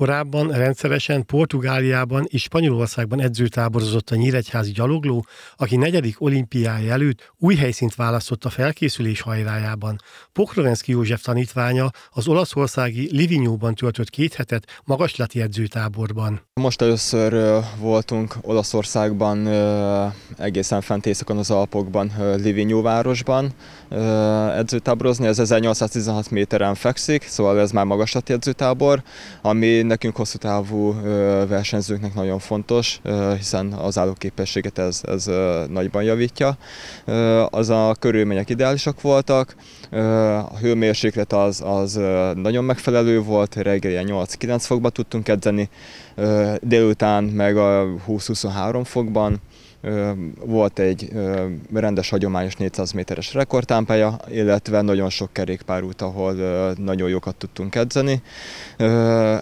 Korábban rendszeresen Portugáliában és Spanyolországban edzőtáborozott a nyíregyházi gyalogló, aki negyedik olimpiája előtt új helyszínt választott a felkészülés hajrájában. Pokrovenszki József tanítványa az olaszországi Livignóban töltött két hetet magaslati edzőtáborban. Most először voltunk Olaszországban, egészen fent északon az Alpokban, Livignó városban, edzőtáborozni, ez 1816 méteren fekszik, szóval ez már magaslati edzőtábor, ami nekünk hosszú távú versenyzőknek nagyon fontos, hiszen az állóképességet ez, ez nagyban javítja. Az a körülmények ideálisak voltak, a hőmérséklet az, az nagyon megfelelő volt, reggel 8-9 fokban tudtunk edzeni, délután meg a 20-23 fokban, volt egy rendes hagyományos 400 méteres rekordtámpája, illetve nagyon sok kerékpárút, ahol nagyon jókat tudtunk edzeni.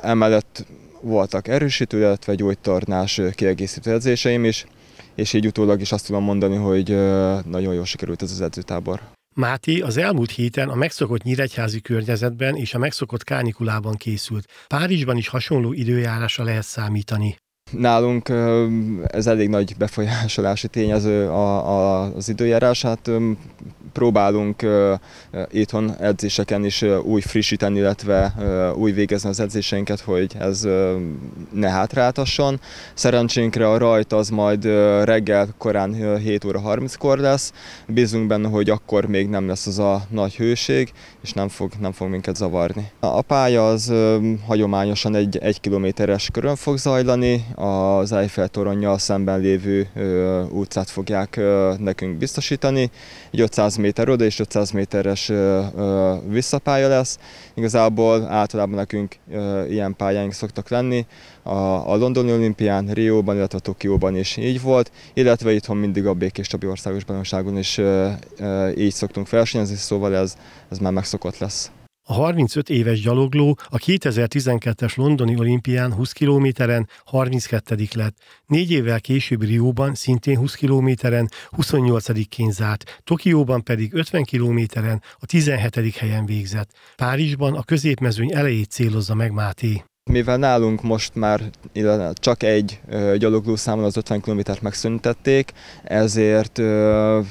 Emellett voltak erősítő, illetve gyógytornás kiegészítő edzéseim is, és így utólag is azt tudom mondani, hogy nagyon jól sikerült ez az edzőtábor. Máti az elmúlt héten a megszokott nyíregyházi környezetben és a megszokott kánikulában készült. Párizsban is hasonló időjárásra lehet számítani. Nálunk ez elég nagy befolyásolási tényező az időjárás, hát próbálunk itthon edzéseken is új frissíteni, illetve új végezni az edzéseinket, hogy ez ne hátráltasson. Szerencsénkre a rajt az majd reggel korán 7 óra 30-kor lesz. Bízunk benne, hogy akkor még nem lesz az a nagy hőség, és nem fog, nem fog minket zavarni. A pálya az hagyományosan egy, egy kilométeres körön fog zajlani, az Eiffel toronnyal szemben lévő utcát fogják nekünk biztosítani. Egy 500 méter oda és 500 méteres visszapálya lesz. Igazából általában nekünk ilyen pályáink szoktak lenni, a, Londoni olimpián, Rióban, illetve Tokióban is így volt, illetve itthon mindig a békés Csabi országos bajnokságon is így szoktunk versenyezni, szóval ez, ez már megszokott lesz. A 35 éves gyalogló a 2012-es londoni olimpián 20 kilométeren 32 lett, négy évvel később Rióban szintén 20 kilométeren 28-ként zárt, Tokióban pedig 50 kilométeren a 17. helyen végzett. Párizsban a középmezőny elejét célozza meg Máté. Mivel nálunk most már csak egy gyalogló számon az 50 kilométert megszüntették, ezért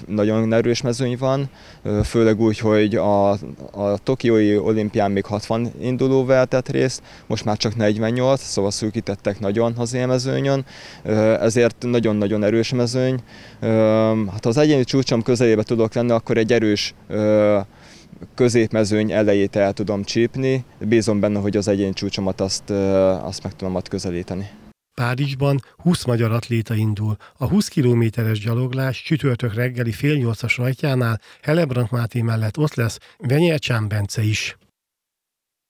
nagyon erős mezőny van, főleg úgy, hogy a, a Tokiói olimpián még 60 induló vehetett részt, most már csak 48, szóval szűkítettek nagyon az élmezőnyön, ezért nagyon-nagyon erős mezőny. Hát ha az egyéni csúcsom közelébe tudok lenni, akkor egy erős középmezőny elejét el tudom csípni. Bízom benne, hogy az egyén csúcsomat azt, azt meg tudom ott közelíteni. Párizsban 20 magyar atléta indul. A 20 kilométeres gyaloglás csütörtök reggeli fél nyolcas rajtjánál Helebrant Máté mellett ott lesz Venyelcsán Bence is.